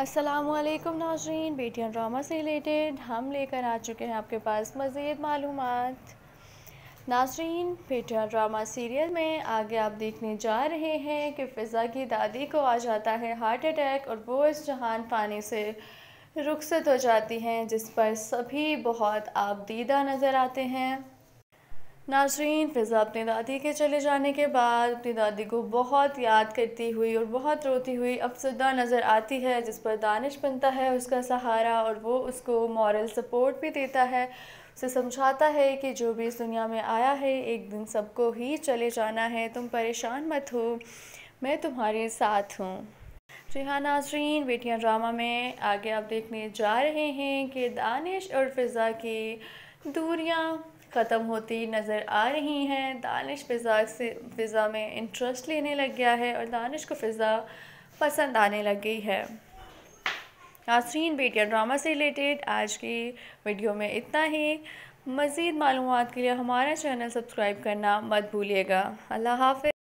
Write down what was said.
असलकम नाजरीन बेटियाँ ड्रामा से रिलेटेड हम लेकर आ चुके हैं आपके पास मज़ीद मालूम नाजरीन बेटियाँ ड्रामा सीरियल में आगे आप देखने जा रहे हैं कि फ़िज़ा की दादी को आ जाता है हार्ट अटैक और वो इस जहान पानी से रुखसत हो जाती हैं जिस पर सभी बहुत आपदीदा नज़र आते हैं नाजरीन फ़िज़ा अपनी दादी के चले जाने के बाद अपनी दादी को बहुत याद करती हुई और बहुत रोती हुई अफसरदा नज़र आती है जिस पर दानिश बनता है उसका सहारा और वो उसको मॉरल सपोर्ट भी देता है उसे समझाता है कि जो भी इस दुनिया में आया है एक दिन सबको ही चले जाना है तुम परेशान मत हो मैं तुम्हारे साथ हूँ जी हाँ नाजरीन बेटियाँ ड्रामा में आगे आप देखने जा रहे हैं कि दानिश और फ़िज़ा की दूरियाँ ख़त्म होती नज़र आ रही हैं दानिश फ़िज़ा से फ़िज़ा में इंटरेस्ट लेने लग गया है और दानिश को फ़िज़ा पसंद आने लग गई है नासरीन बेटिया ड्रामा से रिलेटेड आज की वीडियो में इतना ही मज़ीद मालूम के लिए हमारा चैनल सब्सक्राइब करना मत भूलिएगा अल्लाह हाफ